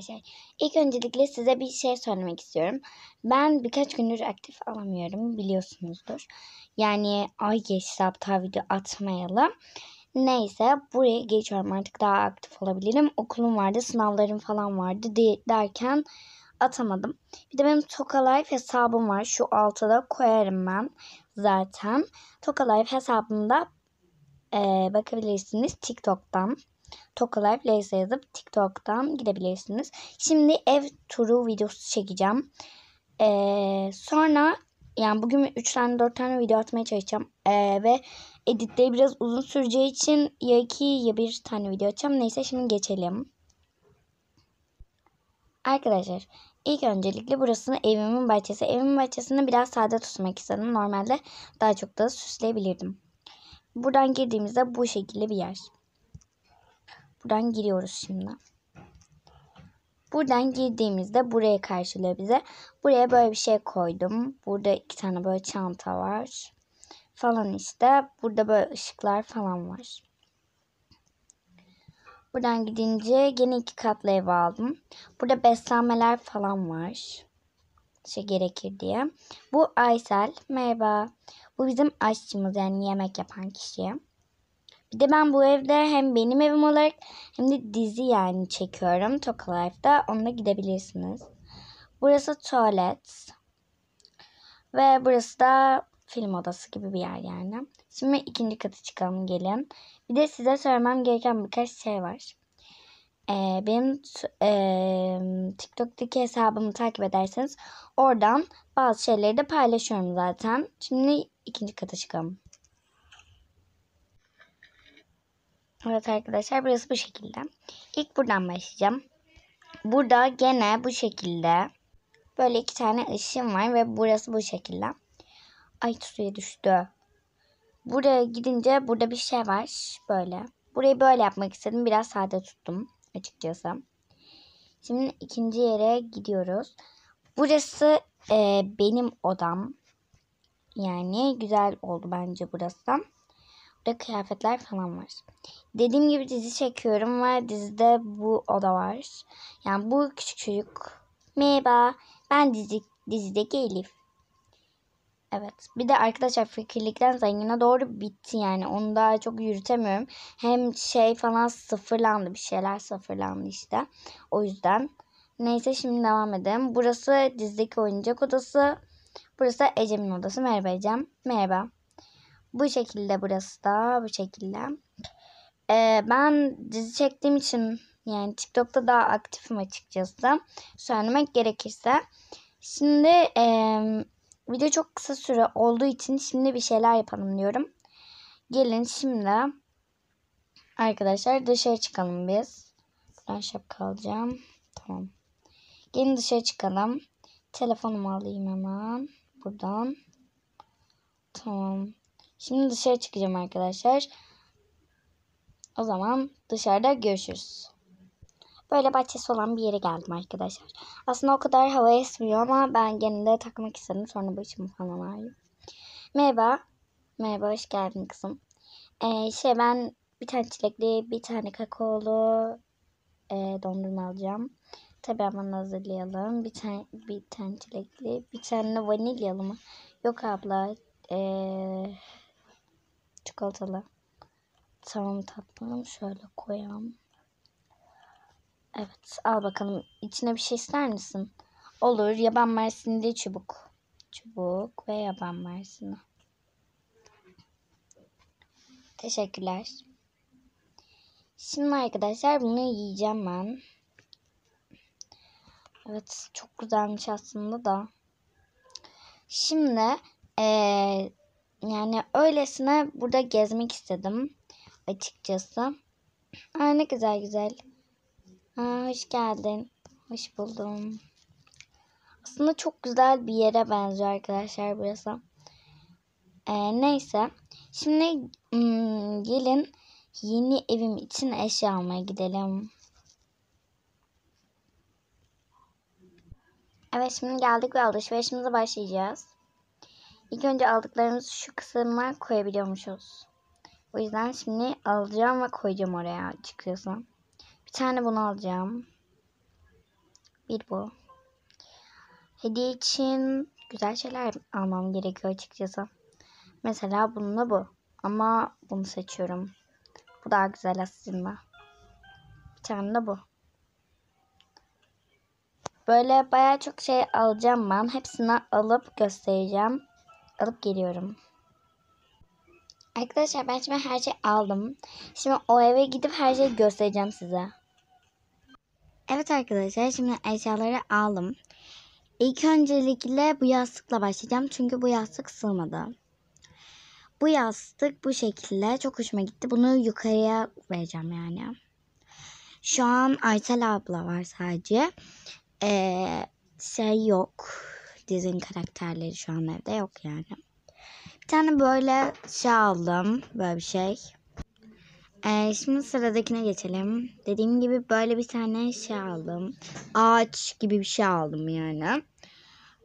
arkadaşlar. Şey, ilk öncelikle size bir şey söylemek istiyorum. Ben birkaç gündür aktif alamıyorum biliyorsunuzdur. Yani ay geçti aptal video atmayalım. Neyse buraya geçiyorum artık daha aktif olabilirim. Okulum vardı sınavlarım falan vardı de derken atamadım. Bir de benim Tokalife hesabım var. Şu alta da koyarım ben zaten. Tokalife hesabımda e, bakabilirsiniz TikTok'tan. Tokalife Laser yazıp TikTok'tan gidebilirsiniz. Şimdi ev turu videosu çekeceğim. Ee, sonra yani bugün 3 tane 4 tane video atmaya çalışacağım. Ee, ve editleri biraz uzun süreceği için ya 2 ya 1 tane video atacağım. Neyse şimdi geçelim. Arkadaşlar ilk öncelikle burasını evimin bahçesi. Evimin bahçesini biraz sade tutmak istedim. Normalde daha çok da süsleyebilirdim. Buradan girdiğimizde bu şekilde bir yer. Buradan giriyoruz şimdi. Buradan girdiğimizde buraya karşılıyor bize. Buraya böyle bir şey koydum. Burada iki tane böyle çanta var. Falan işte. Burada böyle ışıklar falan var. Buradan gidince yine iki katlı ev aldım. Burada beslenmeler falan var. Şey gerekir diye. Bu Aysel. Merhaba. Bu bizim aşçımız yani yemek yapan kişi. Bir de ben bu evde hem benim evim olarak hem de dizi yani çekiyorum. Toka Life'da. Onunla gidebilirsiniz. Burası tuvalet. Ve burası da film odası gibi bir yer yani. Şimdi ikinci katı çıkalım gelin. Bir de size söylemem gereken birkaç şey var. Ee, benim e, TikTok'taki hesabımı takip ederseniz oradan bazı şeyleri de paylaşıyorum zaten. Şimdi ikinci kata çıkalım. Evet arkadaşlar burası bu şekilde. İlk buradan başlayacağım. Burada gene bu şekilde böyle iki tane ışığım var ve burası bu şekilde. Ay suya düştü. Buraya gidince burada bir şey var böyle. Burayı böyle yapmak istedim. Biraz sade tuttum açıkçası. Şimdi ikinci yere gidiyoruz. Burası e, benim odam. Yani güzel oldu bence burası de kıyafetler falan var. Dediğim gibi dizi çekiyorum ve dizide bu oda var. Yani bu küçük çocuk. Merhaba. Ben dizi, dizideki Elif. Evet. Bir de arkadaşlar fikirlikten zengine doğru bitti yani. Onu daha çok yürütemiyorum. Hem şey falan sıfırlandı. Bir şeyler sıfırlandı işte. O yüzden. Neyse şimdi devam edelim. Burası dizideki oyuncak odası. Burası Ecem'in odası. Merhaba Ecem. Merhaba. Bu şekilde burası da bu şekilde. Ee, ben dizi çektiğim için yani TikTok'ta daha aktifim açıkçası. Söylemek gerekirse. Şimdi e, video çok kısa süre olduğu için şimdi bir şeyler yapalım diyorum. Gelin şimdi arkadaşlar dışarı çıkalım biz. Ben şapka alacağım. Tamam. Gelin dışarı çıkalım. Telefonumu alayım hemen buradan. Tamam. Şimdi dışarı çıkacağım arkadaşlar. O zaman dışarıda görüşürüz. Böyle bahçesi olan bir yere geldim arkadaşlar. Aslında o kadar hava esmiyor ama ben gene de takmak istedim. Sonra başımı falan ağrıyor. Merhaba. Merhaba hoş geldin kızım. Ee, şey ben bir tane çilekli, bir tane kakaolu e, dondurma alacağım. Tabii hemen hazırlayalım. Bir tane, bir tane çilekli, bir tane vanilyalı mı? Yok abla. Eee... Çikolatalı. Tamam tatlım. Şöyle koyalım. Evet al bakalım. içine bir şey ister misin? Olur. Yaban mersinli çubuk. Çubuk ve yaban mersini. Teşekkürler. Şimdi arkadaşlar bunu yiyeceğim ben. Evet çok güzelmiş aslında da. Şimdi ee, yani öylesine burada gezmek istedim açıkçası. Aa, ne güzel güzel. Aa, hoş geldin. Hoş buldum. Aslında çok güzel bir yere benziyor arkadaşlar burası. Ee, neyse. Şimdi hmm, gelin yeni evim için eşya almaya gidelim. Evet şimdi geldik ve alışverişimize başlayacağız. İlk önce aldıklarımızı şu kısma koyabiliyormuşuz. O yüzden şimdi alacağım ve koyacağım oraya açıkçası. Bir tane bunu alacağım. Bir bu. Hediye için güzel şeyler almam gerekiyor açıkçası. Mesela bununla bu. Ama bunu seçiyorum. Bu daha güzel aslında. Bir tane de bu. Böyle baya çok şey alacağım ben. Hepsini alıp göstereceğim alıp geliyorum. Arkadaşlar ben şimdi her şeyi aldım. Şimdi o eve gidip her şeyi göstereceğim size. Evet arkadaşlar şimdi eşyaları aldım. İlk öncelikle bu yastıkla başlayacağım. Çünkü bu yastık sığmadı. Bu yastık bu şekilde çok hoşuma gitti. Bunu yukarıya vereceğim yani. Şu an Aytel abla var sadece. Ee, şey yok. Dizin karakterleri şu an evde yok yani. Bir tane böyle şey aldım. Böyle bir şey. Ee, şimdi sıradakine geçelim. Dediğim gibi böyle bir tane şey aldım. Ağaç gibi bir şey aldım yani.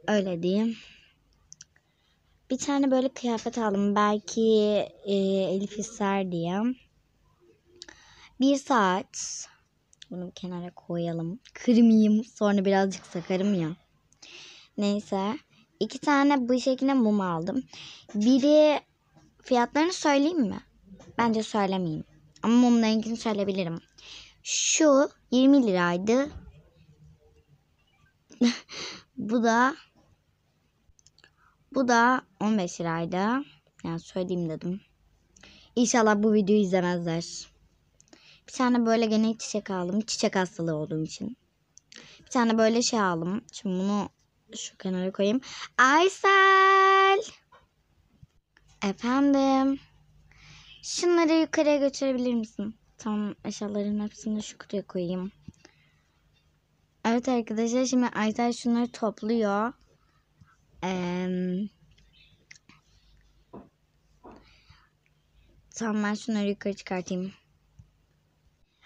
Öyle diyeyim. Bir tane böyle kıyafet aldım. Belki e, Elif ister diye. Bir saat. Bunu bir kenara koyalım. Kırmayayım. Sonra birazcık sakarım ya. Neyse. iki tane bu şekilde mum aldım. Biri fiyatlarını söyleyeyim mi? Bence söylemeyeyim. Ama mum rengini söyleyebilirim. Şu 20 liraydı. bu da bu da 15 liraydı. Yani söyleyeyim dedim. İnşallah bu videoyu izlemezler. Bir tane böyle gene çiçek aldım. Çiçek hastalığı olduğum için. Bir tane böyle şey aldım. Şimdi bunu şu kenara koyayım. Aysel. Efendim. Şunları yukarıya götürebilir misin? Tam eşyaların hepsini şu kutuya koyayım. Evet arkadaşlar şimdi Aysel şunları topluyor. Ee, tamam ben şunları yukarı çıkartayım.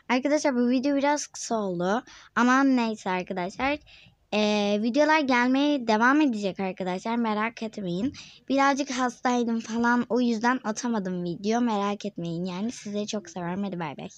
Arkadaşlar bu video biraz kısa oldu. Ama neyse arkadaşlar. Ee, videolar gelmeye devam edecek arkadaşlar merak etmeyin. Birazcık hastaydım falan o yüzden atamadım video merak etmeyin. Yani size çok severim hadi bay bay.